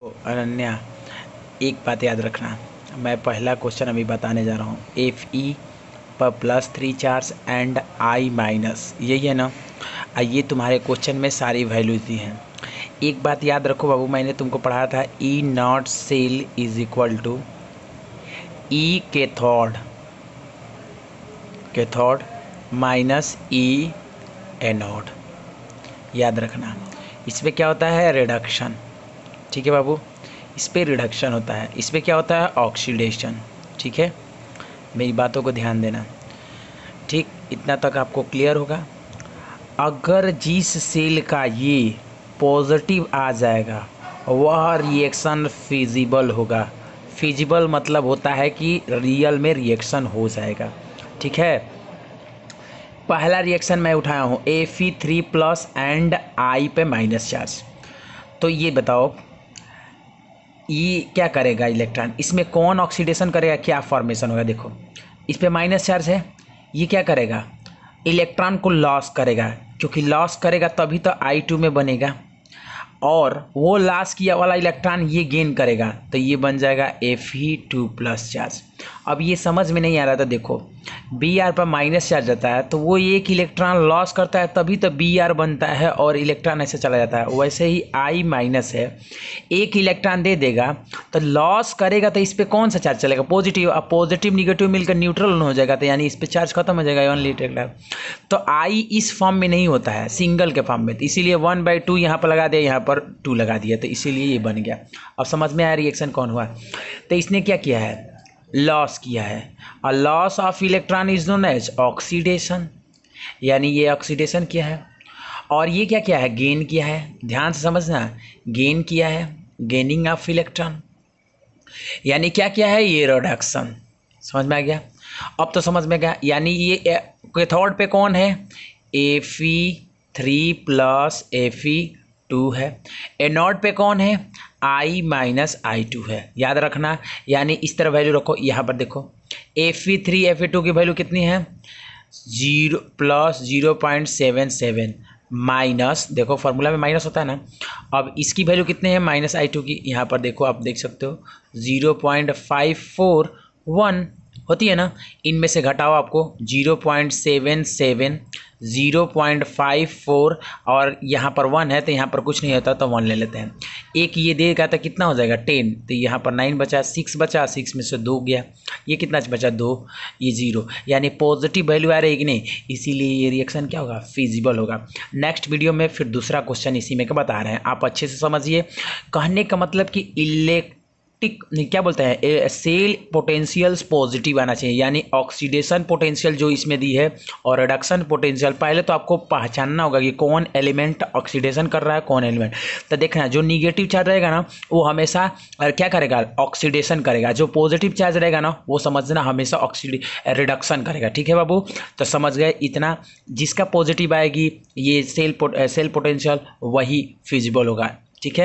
तो अनन्या एक बात याद रखना मैं पहला क्वेश्चन अभी बताने जा रहा हूँ एफ ई पर plus three charge and I minus यही है ना ये तुम्हारे क्वेश्चन में सारी वैल्यूज दी हैं एक बात याद रखो बाबू मैंने तुमको पढ़ाया था E naught cell is equal to E के के कैथोड माइनस ई एनोड याद रखना इसमें क्या होता है रिडक्शन ठीक है बाबू इस पर रिडक्शन होता है इस पर क्या होता है ऑक्सीडेशन ठीक है मेरी बातों को ध्यान देना ठीक इतना तक आपको क्लियर होगा अगर जिस सेल का ये पॉजिटिव आ जाएगा वह रिएक्शन फिजिबल होगा फिजिबल मतलब होता है कि रियल में रिएक्शन हो जाएगा ठीक है पहला रिएक्शन मैं उठाया हूँ F E three plus and I पे माइनस चार्ज तो ये बताओ ये e क्या करेगा इलेक्ट्रॉन इसमें कौन ऑक्सीडेशन करेगा क्या फॉर्मेशन होगा देखो इस पर माइनस चार्ज है ये क्या करेगा इलेक्ट्रॉन को लॉस करेगा क्योंकि लॉस करेगा तभी तो आई टू में बनेगा और वो लॉस किया वाला इलेक्ट्रॉन ये गेन करेगा तो ये बन जाएगा F E two plus charge अब ये समझ में नहीं आ रहा था देखो बी आर पर माइनस चार्ज जाता है तो वो एक इलेक्ट्रॉन लॉस करता है तभी तो बी आर बनता है और इलेक्ट्रॉन ऐसे चला जाता है वैसे ही आई माइनस है एक इलेक्ट्रॉन दे देगा तो लॉस करेगा तो इस पर कौन सा चार्ज चलेगा पॉजिटिव अब पॉजिटिव निगेटिव मिलकर न्यूट्रल हो जाएगा तो यानी इस पर चार्ज खत्म हो जाएगा वन इलेक्ट्रॉन तो आई इस फॉर्म में नहीं होता है सिंगल के फॉर्म में तो इसीलिए वन बाई टू यहाँ पर लगा दिया यहाँ पर टू लगा दिया तो इसीलिए ये बन गया अब समझ में आया रिएक्शन कौन हुआ तो इसने क्या किया है लॉस किया है और loss of electron is known as oxidation यानी ये ऑक्सीडेशन किया है और ये क्या क्या है गेन किया है ध्यान से समझना गेन किया है गेनिंग ऑफ इलेक्ट्रॉन यानी क्या क्या है ये रोडक्शन समझ में आ गया अब तो समझ में गया यानी ये कैथोड पे कौन है F E three plus F E two है एनोड पे कौन है आई माइनस आई टू है याद रखना यानी इस तरह वैल्यू रखो यहाँ पर देखो F E three F E two value कितनी है zero plus zero point seven seven minus देखो फार्मूला में माइनस होता है ना अब इसकी वैल्यू कितनी है माइनस आई टू की यहाँ पर देखो आप देख सकते हो zero point five four one होती है ना इनमें से घटाओ आपको zero point seven seven zero point five four और यहाँ पर वन है तो यहाँ पर कुछ नहीं होता तो वन ले लेते हैं एक ये देगा तो कितना हो जाएगा टेन तो यहाँ पर नाइन बचा सिक्स बचा सिक्स में से दो गया ये कितना बचा दो ये जीरो यानी पॉजिटिव वैल्यू आ रही कि नहीं इसीलिए ये रिएक्शन क्या होगा फिजिबल होगा नेक्स्ट वीडियो में फिर दूसरा क्वेश्चन इसी में बता रहे हैं आप अच्छे से समझिए कहने का मतलब कि इलेक्ट टिक क्या बोलते हैं सेल पोटेंशियल्स पॉजिटिव आना चाहिए यानी ऑक्सीडेशन पोटेंशियल जो इसमें दी है और रिडक्शन पोटेंशियल पहले तो आपको पहचानना होगा कि कौन एलिमेंट ऑक्सीडेशन कर रहा है कौन एलिमेंट तो देखना जो निगेटिव चार्ज रहेगा ना वो हमेशा क्या करेगा ऑक्सीडेशन करेगा जो पॉजिटिव चार्ज रहेगा ना वो समझना हमेशा ऑक्सीडे रिडक्शन करेगा ठीक है बाबू तो समझ गए इतना जिसका पॉजिटिव आएगी ये सेल पो, सेल पोटेंशियल वही फिजिबल होगा ठीक है